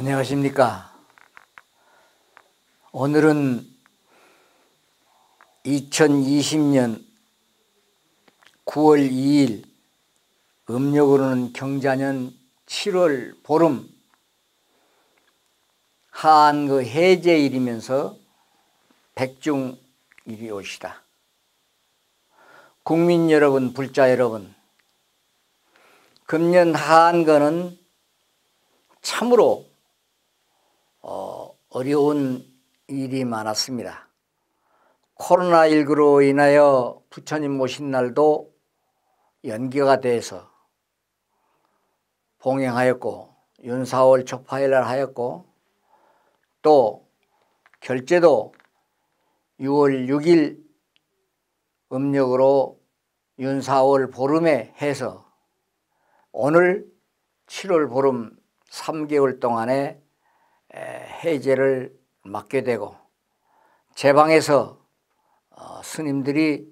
안녕하십니까. 오늘은 2020년 9월 2일 음력으로는 경자년 7월 보름 하안그 해제일이면서 백중일이 오시다. 국민 여러분, 불자 여러분, 금년 하안거는 참으로 어려운 일이 많았습니다. 코로나19로 인하여 부처님 모신 날도 연기가 돼서 봉행하였고 윤사월 초파일을 하였고 또 결제도 6월 6일 음력으로 윤사월 보름에 해서 오늘 7월 보름 3개월 동안에 해제를 맡게 되고 제 방에서 어, 스님들이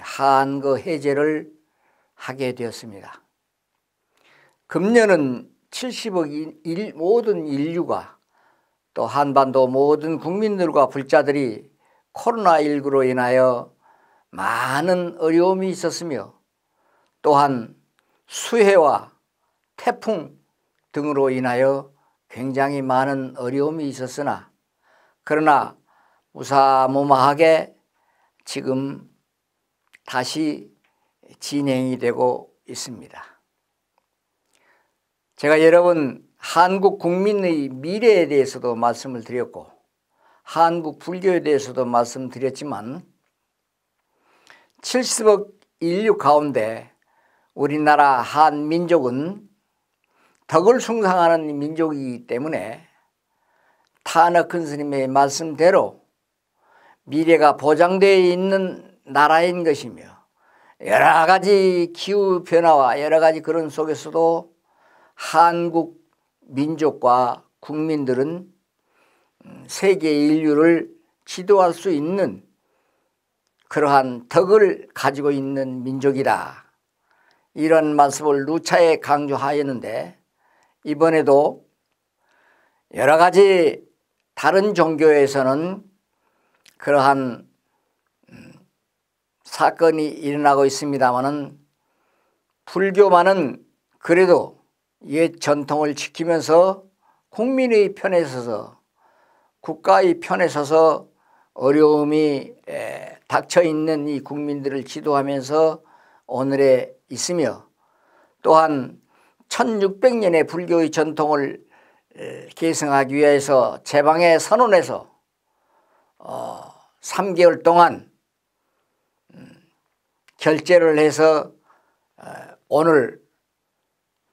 한거 그 해제를 하게 되었습니다. 금년은 70억 일, 모든 인류가 또 한반도 모든 국민들과 불자들이 코로나19로 인하여 많은 어려움이 있었으며 또한 수해와 태풍 등으로 인하여 굉장히 많은 어려움이 있었으나 그러나 무사무마하게 지금 다시 진행이 되고 있습니다. 제가 여러분 한국 국민의 미래에 대해서도 말씀을 드렸고 한국 불교에 대해서도 말씀드렸지만 70억 인류 가운데 우리나라 한 민족은 덕을 숭상하는 민족이기 때문에 타나 큰 스님의 말씀대로 미래가 보장되어 있는 나라인 것이며 여러 가지 기후 변화와 여러 가지 그런 속에서도 한국 민족과 국민들은 음, 세계 인류를 지도할 수 있는 그러한 덕을 가지고 있는 민족이다. 이런 말씀을 누차에 강조하였는데 이번에도 여러 가지 다른 종교에서는 그러한 음, 사건이 일어나고 있습니다만은 불교만은 그래도 옛 전통을 지키면서 국민의 편에 서서 국가의 편에 서서 어려움이 닥쳐 있는 이 국민들을 지도하면서 오늘에 있으며 또한 1600년의 불교의 전통을 계승하기 위해서 제방에선언해서 어, 3개월 동안 음, 결제를 해서 어, 오늘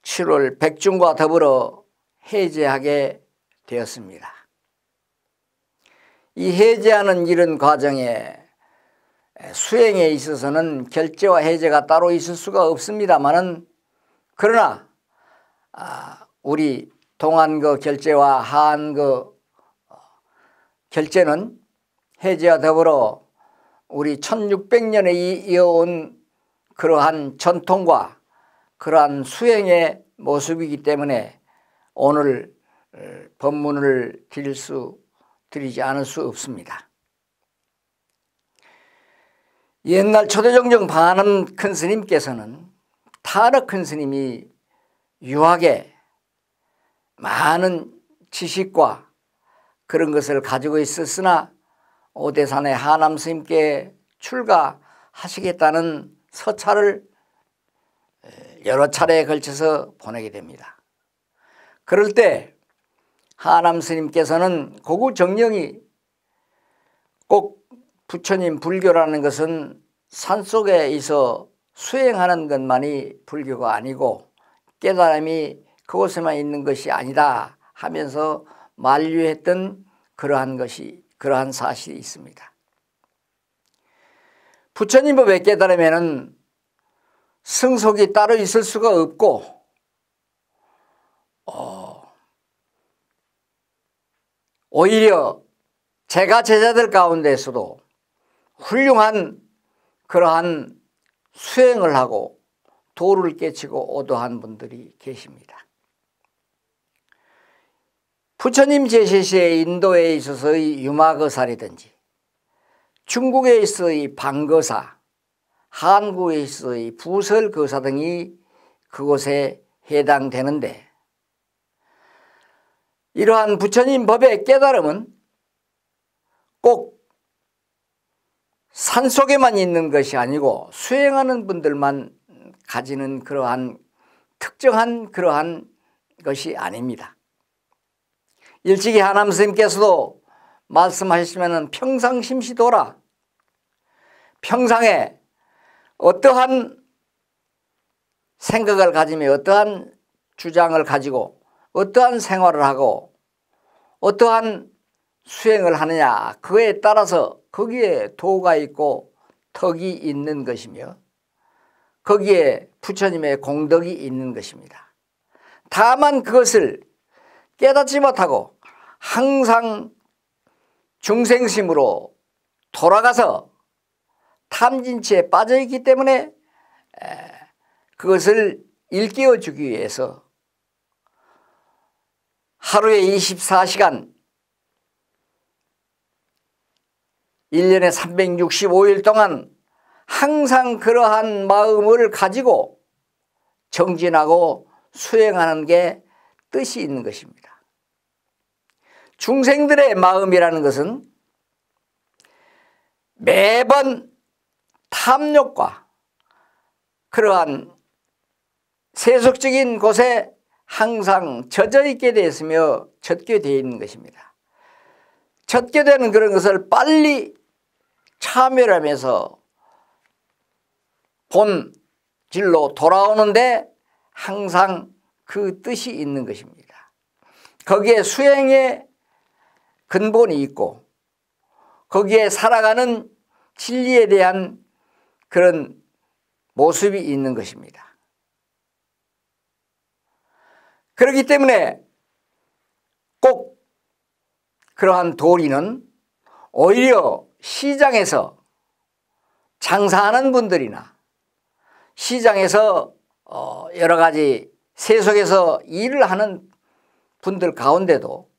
7월 백중과 더불어 해제하게 되었습니다. 이 해제하는 이런 과정에 수행에 있어서는 결제와 해제가 따로 있을 수가 없습니다만은 그러나 아, 우리 동안거 그 결제와 한거 그, 어, 결제는 해제와 더불어 우리 1600년에 이어온 그러한 전통과 그러한 수행의 모습이기 때문에 오늘 어, 법문을 드릴 수 드리지 않을 수 없습니다. 옛날 초대정정 방하는 큰 스님께서는 타르 큰 스님이 유학에 많은 지식과 그런 것을 가지고 있었으나 오대산의 하남 스님께 출가하시겠다는 서찰을 여러 차례에 걸쳐서 보내게 됩니다. 그럴 때 하남 스님께서는 고구 정령이 꼭 부처님 불교라는 것은 산속에 있어 수행하는 것만이 불교가 아니고 깨달음이 그곳에만 있는 것이 아니다 하면서 만류했던 그러한 것이 그러한 사실이 있습니다. 부처님 법의 깨달음에는 승속이 따로 있을 수가 없고 어, 오히려 제가 제자들 가운데서도 훌륭한 그러한 수행을 하고 도를 깨치고 오도한 분들이 계십니다. 부처님 제시시에 인도에 있어서의 유마거사라든지 중국에 있어의 방거사, 한국에 있어의 부설거사 등이 그곳에 해당되는데 이러한 부처님 법의 깨달음은 꼭 산속에만 있는 것이 아니고 수행하는 분들만 가지는 그러한 특정한 그러한 것이 아닙니다. 일찍이 하남 스님께서도 말씀하시면 평상심시도라 평상에 어떠한 생각을 가지며 어떠한 주장을 가지고 어떠한 생활을 하고 어떠한 수행을 하느냐 그에 따라서 거기에 도가 있고 덕이 있는 것이며 거기에 부처님의 공덕이 있는 것입니다. 다만 그것을 깨닫지 못하고 항상 중생심으로 돌아가서 탐진치에 빠져있기 때문에 그것을 일깨워주기 위해서 하루에 24시간 1년에 365일 동안 항상 그러한 마음을 가지고 정진하고 수행하는 게 뜻이 있는 것입니다. 중생들의 마음이라는 것은 매번 탐욕과 그러한 세속적인 곳에 항상 젖어 있게 되었으며 젖게 되어 있는 것입니다. 젖게 되는 그런 것을 빨리 참여하면서 본질로 돌아오는데 항상 그 뜻이 있는 것입니다. 거기에 수행의 근본이 있고 거기에 살아가는 진리에 대한 그런 모습이 있는 것입니다. 그렇기 때문에 꼭 그러한 도리는 오히려 시장에서 장사하는 분들이나 시장에서 어 여러 가지 세속에서 일을 하는 분들 가운데도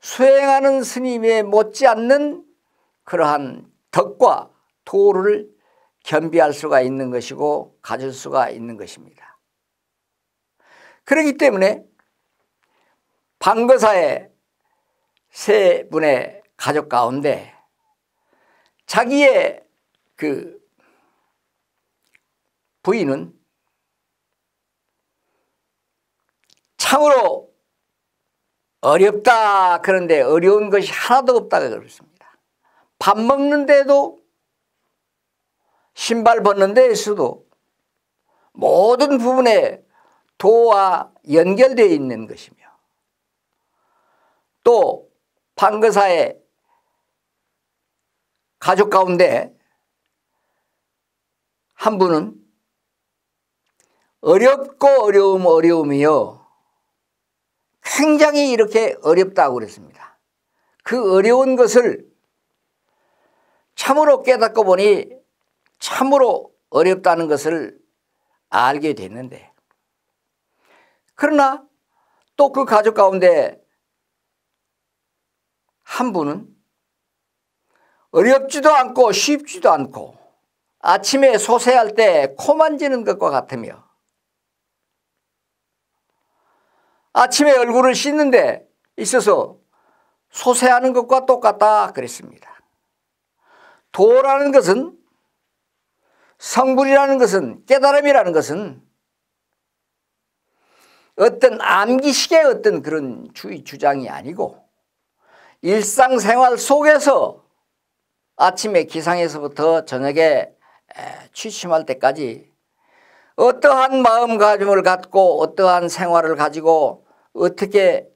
수행하는 스님에 못지않는 그러한 덕과 도를 겸비할 수가 있는 것이고 가질 수가 있는 것입니다. 그렇기 때문에 방거사의 세 분의 가족 가운데 자기의 그 부인은 참으로 어렵다 그런데 어려운 것이 하나도 없다고 그렇습니다. 밥 먹는데도 신발 벗는 데에서도 모든 부분에 도와 연결되어 있는 것이며 또 판거사의 가족 가운데 한 분은 어렵고 어려움 어려움이요. 굉장히 이렇게 어렵다고 그랬습니다. 그 어려운 것을 참으로 깨닫고 보니 참으로 어렵다는 것을 알게 됐는데 그러나 또 그 가족 가운데 한 분은 어렵지도 않고 쉽지도 않고 아침에 소세할 때 코 만지는 것과 같으며 아침에 얼굴을 씻는데 있어서 소세하는 것과 똑같다 그랬습니다. 도라는 것은 성불이라는 것은 깨달음이라는 것은 어떤 암기식의 어떤 그런 주의 주장이 아니고 일상생활 속에서 아침에 기상에서부터 저녁에 취침할 때까지 어떠한 마음가짐을 갖고 어떠한 생활을 가지고 어떻게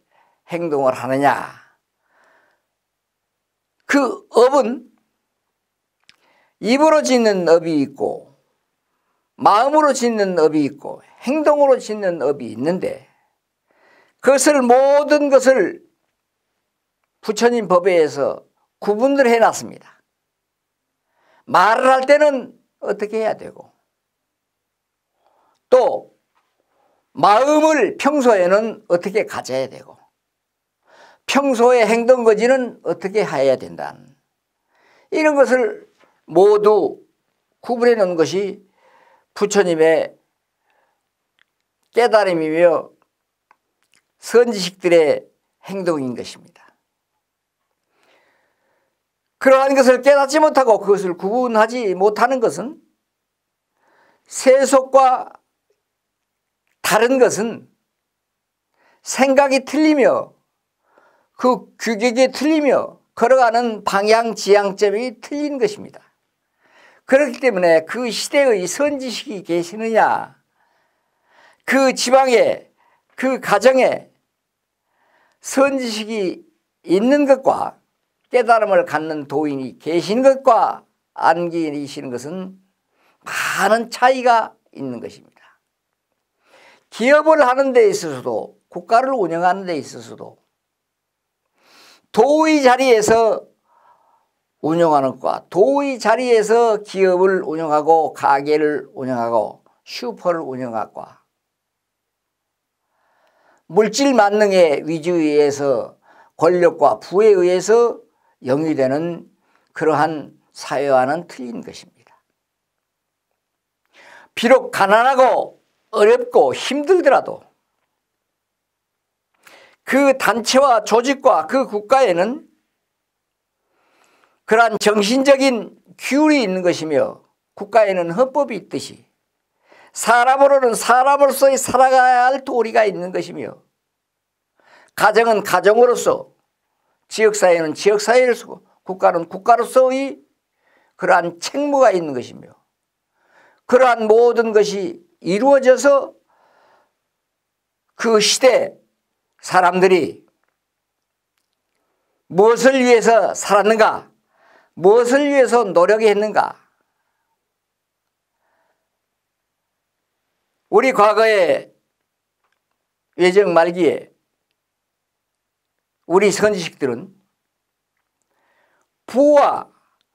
행동을 하느냐. 그 업은 입으로 짓는 업이 있고 마음으로 짓는 업이 있고 행동으로 짓는 업이 있는데 그것을 모든 것을 부처님 법에 의서 구분을 해놨습니다. 말을 할 때는 어떻게 해야 되고 또 마음을 평소에는 어떻게 가져야 되고 평소에 행동 거지는 어떻게 해야 된다. 이런 것을 모두 구분해 놓은 것이 부처님의 깨달음이며 선지식들의 행동인 것입니다. 그러한 것을 깨닫지 못하고 그것을 구분하지 못하는 것은 세속과 다른 것은 생각이 틀리며 그 규격이 틀리며 걸어가는 방향 지향점이 틀린 것입니다. 그렇기 때문에 그 시대의 선지식이 계시느냐 그 지방에 그 가정에 선지식이 있는 것과 깨달음을 갖는 도인이 계신 것과 안 계시는 것은 많은 차이가 있는 것입니다. 기업을 하는 데 있어서도 국가를 운영하는 데 있어서도 도의 자리에서 운영하는 것과 도의 자리에서 기업을 운영하고 가게를 운영하고 슈퍼를 운영하 것과 물질 만능의 위주에 의해서 권력과 부에 의해서 영위 되는 그러한 사회와는 틀린 것입니다. 비록 가난하고 어렵고 힘들더라도 그 단체와 조직과 그 국가에는 그러한 정신적인 규율이 있는 것이며 국가에는 헌법이 있듯이 사람으로는 사람으로서의 살아가야 할 도리가 있는 것이며 가정은 가정으로서 지역사회는 지역사회로서 국가는 국가로서의 그러한 책무가 있는 것이며 그러한 모든 것이 이루어져서 그 시대 사람들이 무엇을 위해서 살았는가? 무엇을 위해서 노력했는가? 우리 과거에 외정 말기에 우리 선지식들은 부와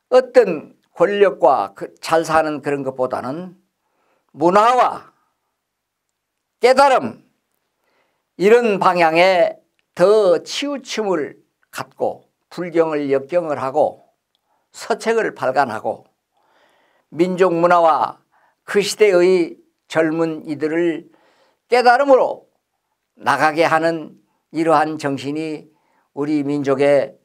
어떤 권력과 그 잘 사는 그런 것보다는 문화와 깨달음 이런 방향에 더 치우침을 갖고 불경을 역경을 하고 서책을 발간하고 민족 문화와 그 시대의 젊은 이들을 깨달음으로 나가게 하는 이러한 정신이 우리 민족의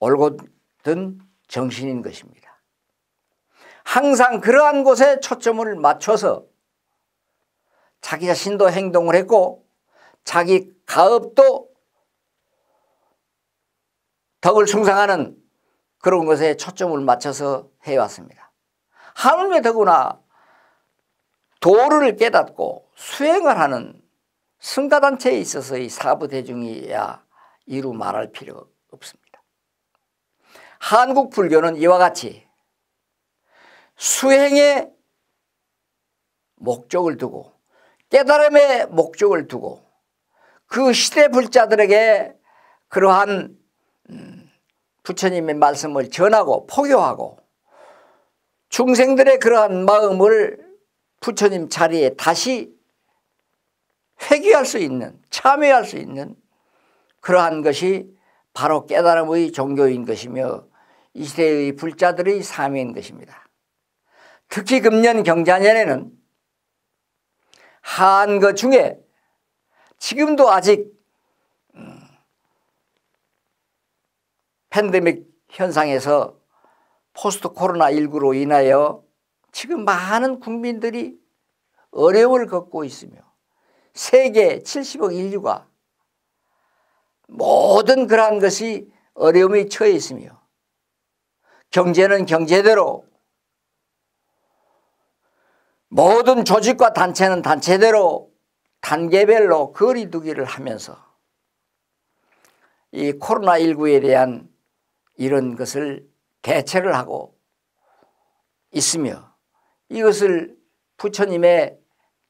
올곧든 정신인 것입니다. 항상 그러한 곳에 초점을 맞춰서 자기 자신도 행동을 했고 자기 가업도 덕을 충상하는 그런 것에 초점을 맞춰서 해왔습니다. 하물며 더구나 도를 깨닫고 수행을 하는 승가단체에 있어서 이 사부대중이야 이루 말할 필요 없습니다. 한국 불교는 이와 같이 수행의 목적을 두고 깨달음의 목적을 두고 그 시대 불자들에게 그러한 음, 부처님의 말씀을 전하고 포교하고 중생들의 그러한 마음을 부처님 자리에 다시 회귀할 수 있는 참여할 수 있는 그러한 것이 바로 깨달음의 종교인 것이며 이 시대의 불자들의 삶인 것입니다. 특히 금년 경자년에는 한 것 중에 지금도 아직 음, 팬데믹 현상에서 포스트 코로나19로 인하여 지금 많은 국민들이 어려움을 겪고 있으며 세계 70억 인류가 모든 그러한 것이 어려움에 처해 있으며 경제는 경제대로 모든 조직과 단체는 단체대로 단계별로 거리두기를 하면서 이 코로나19에 대한 이런 것을 대체를 하고 있으며 이것을 부처님의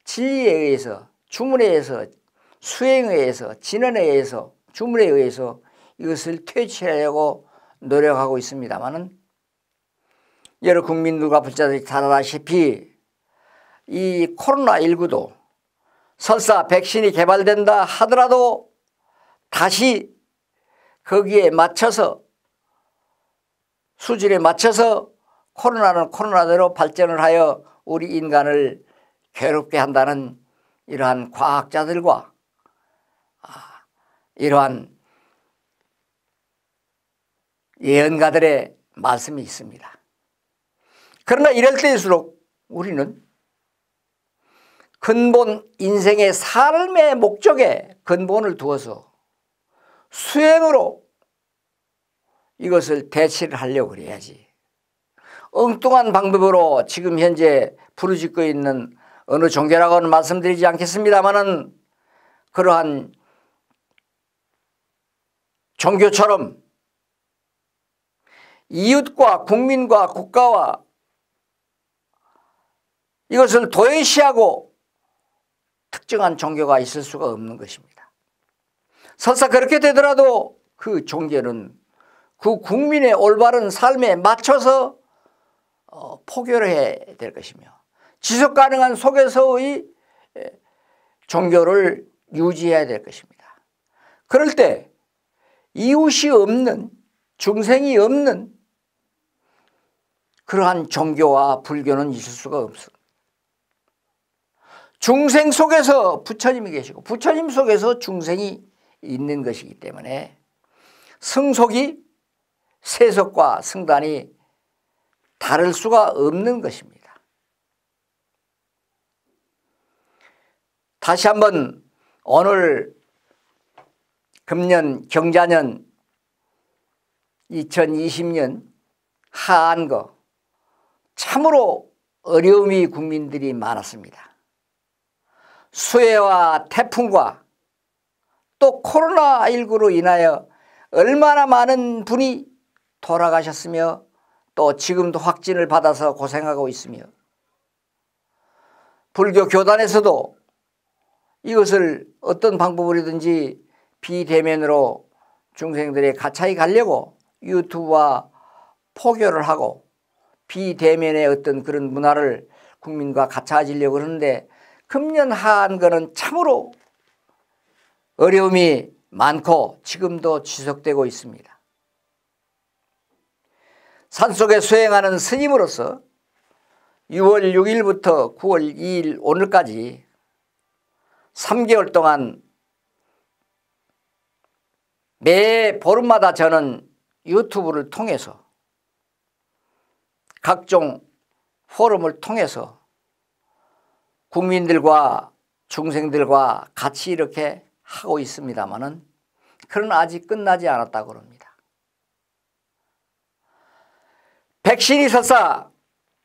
진리에 의해서 주문에 의해서 수행에 의해서 진언에 의해서 주문에 의해서 이것을 퇴치하려고 노력하고 있습니다만 여러 국민들과 불자들이 잘 아다시피 이 코로나19도 설사 백신이 개발된다 하더라도 다시 거기에 맞춰서 수준에 맞춰서 코로나는 코로나대로 발전을 하여 우리 인간을 괴롭게 한다는 이러한 과학자들과 아, 이러한 예언가들의 말씀이 있습니다. 그러나 이럴 때일수록 우리는 근본 인생의 삶의 목적에 근본을 두어서 수행으로 이것을 대치를 하려고 해야지 엉뚱한 방법으로 지금 현재 부르짖고 있는 어느 종교라고는 말씀드리지 않겠습니다만은 그러한 종교처럼 이웃과 국민과 국가와 이것을 도외시하고 특정한 종교가 있을 수가 없는 것입니다. 설사 그렇게 되더라도 그 종교는 그 국민의 올바른 삶에 맞춰서 어, 포교를 해야 될 것이며 지속 가능한 속에서의 종교를 유지해야 될 것입니다. 그럴 때 이웃이 없는 중생이 없는 그러한 종교와 불교는 있을 수가 없습니다. 중생 속에서 부처님이 계시고 부처님 속에서 중생이 있는 것이기 때문에 승속이 세속과 승단이 다를 수가 없는 것입니다. 다시 한번 오늘 금년 경자년 2020년 하한거 참으로 어려움이 국민들이 많았습니다. 수해와 태풍과 또 코로나19로 인하여 얼마나 많은 분이 돌아가셨으며 또 지금도 확진을 받아서 고생하고 있으며 불교 교단에서도 이것을 어떤 방법으로든지 비대면으로 중생들의 가차이 가려고 유튜브와 포교를 하고 비대면의 어떤 그런 문화를 국민과 가차 가지려고 그러는데 금년한 거는 참으로 어려움이 많고 지금도 지속되고 있습니다. 산속에 수행하는 스님으로서 6월 6일부터 9월 2일 오늘까지 3개월 동안 매 보름마다 저는 유튜브를 통해서 각종 포럼을 통해서 국민들과 중생들과 같이 이렇게 하고 있습니다만은 그런 아직 끝나지 않았다고 합니다. 백신이 설사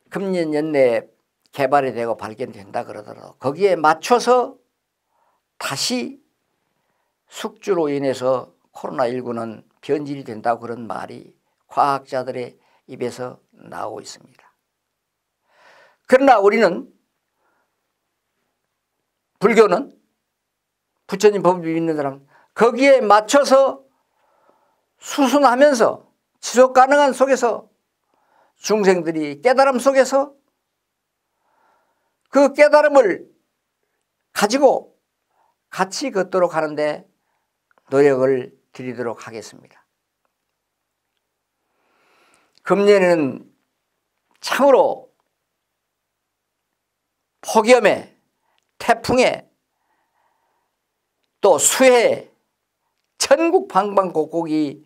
금년 연내에 개발이 되고 발견된다 그러더라도 거기에 맞춰서 다시 숙주로 인해서 코로나19는 변질이 된다 그런 말이 과학자들의 입에서 나오고 있습니다. 그러나 우리는 불교는 부처님 법을 믿는 사람 거기에 맞춰서 수순하면서 지속 가능한 속에서 중생들이 깨달음 속에서 그 깨달음을 가지고 같이 걷도록 하는데 노력을 드리도록 하겠습니다. 금년에는 참으로 폭염에 태풍에 또 수해 전국 방방곡곡이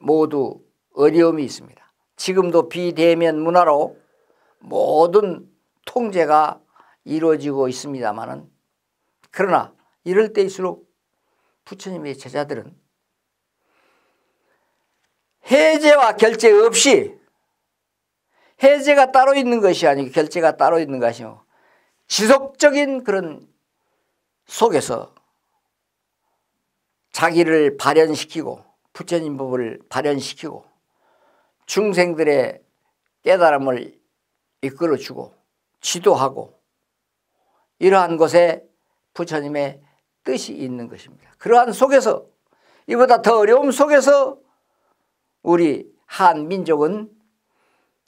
모두 어려움이 있습니다. 지금도 비대면 문화로 모든 통제가 이루어지고 있습니다만 그러나 이럴 때일수록 부처님의 제자들은 해제와 결제 없이 해제가 따로 있는 것이 아니고 결제가 따로 있는 것이요 지속적인 그런 속에서 자기를 발현시키고 부처님 법을 발현시키고 중생들의 깨달음을 이끌어주고 지도하고 이러한 것에 부처님의 뜻이 있는 것입니다. 그러한 속에서 이보다 더 어려움 속에서 우리 한 민족은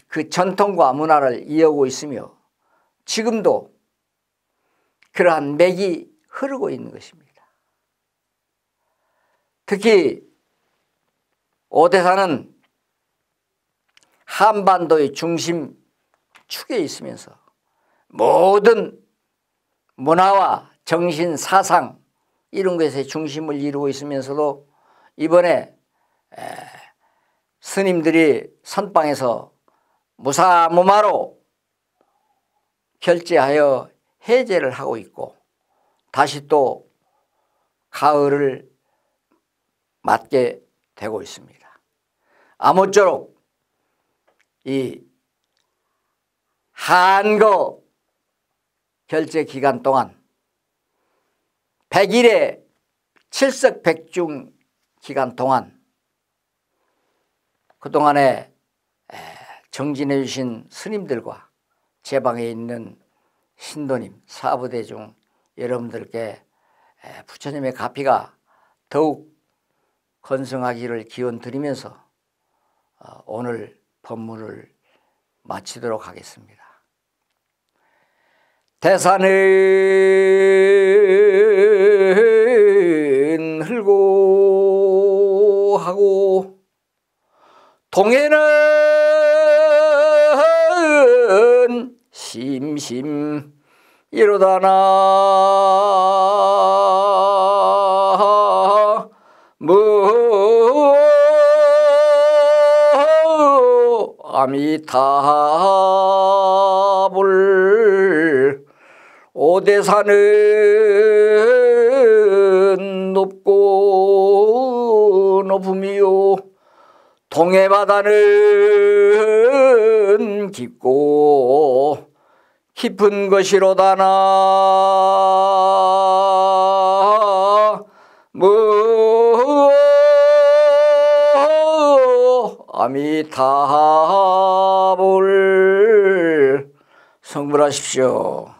그 전통과 문화를 이어오고 있으며 지금도 그러한 맥이 흐르고 있는 것입니다. 특히 오대사는 한반도의 중심 축에 있으면서 모든 문화와 정신, 사상 이런 것의 중심을 이루고 있으면서도 이번에 스님들이 선방에서 무사무마로 결제하여 해제를 하고 있고 다시 또 가을을 맞게 되고 있습니다. 아무쪼록 이 한거 결제 기간 동안 100일의 칠석백중 기간 동안 그동안에 정진해 주신 스님들과 제 방에 있는 신도님, 사부대중 여러분들께 부처님의 가피가 더욱 건승하기를 기원 드리면서 어, 오늘 법문을 마치도록 하겠습니다. 대산은 흘고 하고 동해는 심심 이러다나 무 아미타불 오대산은 높고 높음이요 동해바다는 깊은 것이로다나 무 아미타불 성불하십시오.